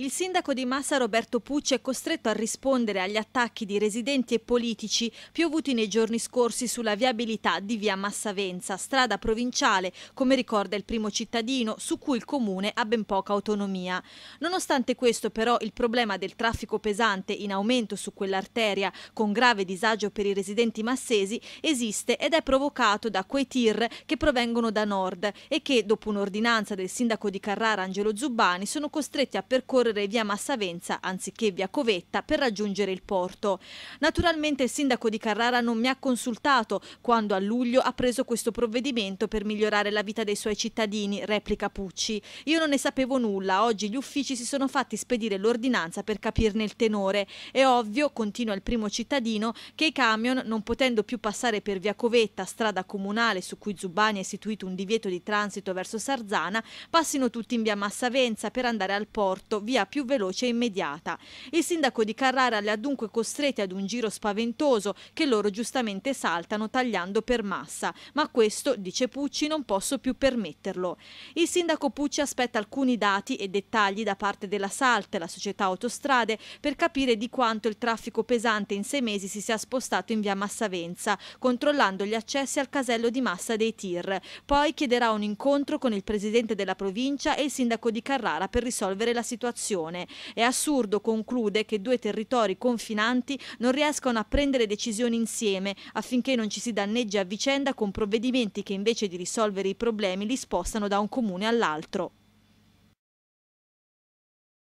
Il sindaco di Massa Roberto Pucci è costretto a rispondere agli attacchi di residenti e politici piovuti nei giorni scorsi sulla viabilità di via Massavenza, strada provinciale, come ricorda il primo cittadino, su cui il comune ha ben poca autonomia. Nonostante questo però il problema del traffico pesante in aumento su quell'arteria, con grave disagio per i residenti massesi, esiste ed è provocato da quei tir che provengono da nord e che, dopo un'ordinanza del sindaco di Carrara Angelo Zubbani, sono costretti a percorrere percorrere via Massavenza anziché via Covetta per raggiungere il porto. Naturalmente il sindaco di Carrara non mi ha consultato quando a luglio ha preso questo provvedimento per migliorare la vita dei suoi cittadini, replica Pucci. Io non ne sapevo nulla, oggi gli uffici si sono fatti spedire l'ordinanza per capirne il tenore. È ovvio, continua il primo cittadino, che i camion, non potendo più passare per via Covetta, strada comunale su cui Zubani ha istituito un divieto di transito verso Sarzana, passino tutti in via Massavenza per andare al porto, via via più veloce e immediata. Il sindaco di Carrara le ha dunque costrette ad un giro spaventoso che loro giustamente saltano tagliando per massa, ma questo, dice Pucci, non posso più permetterlo. Il sindaco Pucci aspetta alcuni dati e dettagli da parte della SALT, la società autostrade, per capire di quanto il traffico pesante in sei mesi si sia spostato in via Massavenza, controllando gli accessi al casello di massa dei tir. Poi chiederà un incontro con il presidente della provincia e il sindaco di Carrara per risolvere la situazione nazione. È assurdo, conclude, che due territori confinanti non riescano a prendere decisioni insieme affinché non ci si danneggi a vicenda con provvedimenti che invece di risolvere i problemi li spostano da un comune all'altro.